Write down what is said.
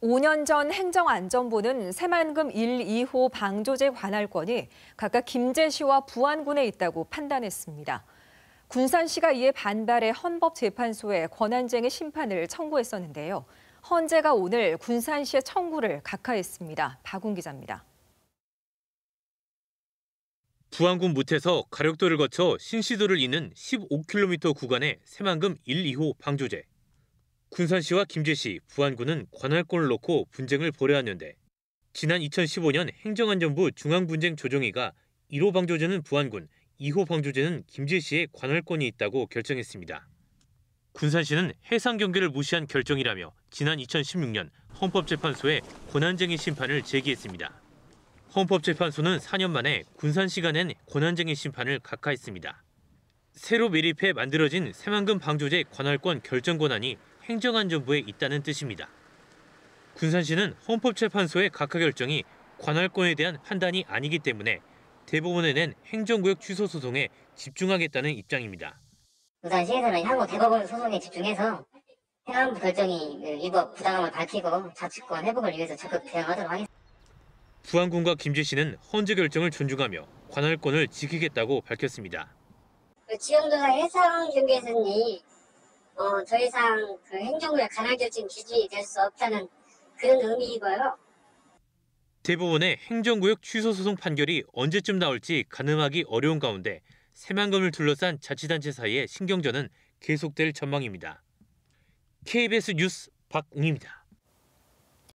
5년 전 행정안전부는 새만금 1, 2호 방조제 관할권이 각각 김제시와 부안군에 있다고 판단했습니다. 군산시가 이에 반발해 헌법재판소에 권한쟁의 심판을 청구했었는데요. 헌재가 오늘 군산시의 청구를 각하했습니다. 박웅 기자입니다. 부안군 무태서 가력도를 거쳐 신시도를 잇는 15km 구간의 새만금 1, 2호 방조제. 군산 시와 김제 시, 부안군은 관할권을 놓고 분쟁을 벌여왔는데 지난 2015년 행정안전부 중앙분쟁조정위가 1호 방조제는 부안군, 2호 방조제는 김제 시의 관할권이 있다고 결정했습니다. 군산시는 해상 경계를 무시한 결정이라며 지난 2016년 헌법재판소에 권한쟁의 심판을 제기했습니다. 헌법재판소는 4년 만에 군산시가 낸 권한쟁의 심판을 각하했습니다. 새로 매립해 만들어진 새만금 방조제 관할권 결정 권한이 행정안전부에 있다는 뜻입니다. 군산시는 헌법재판소의 각하 결정이 관할권에 대한 판단이 아니기 때문에 대법원에 낸 행정구역 취소 소송에 집중하겠다는 입장입니다. 군산시에서는 향후 대법원 소송에 집중해서 행안부 결정이 위법 부당함을 밝히고 자치권 회복을 위해서 적극 대응하도록 하겠습니다. 부안군과 김재 씨는 헌재 결정을 존중하며 관할권을 지키겠다고 밝혔습니다. 그 지형조 해상 준비했으 어, 더 이상 그 행정부의 가나결정 기준이 될수 없다는 그런 의미이고요. 대법원의 행정구역 취소 소송 판결이 언제쯤 나올지 가늠하기 어려운 가운데 새만금을 둘러싼 자치단체 사이의 신경전은 계속될 전망입니다. KBS 뉴스 박웅입니다.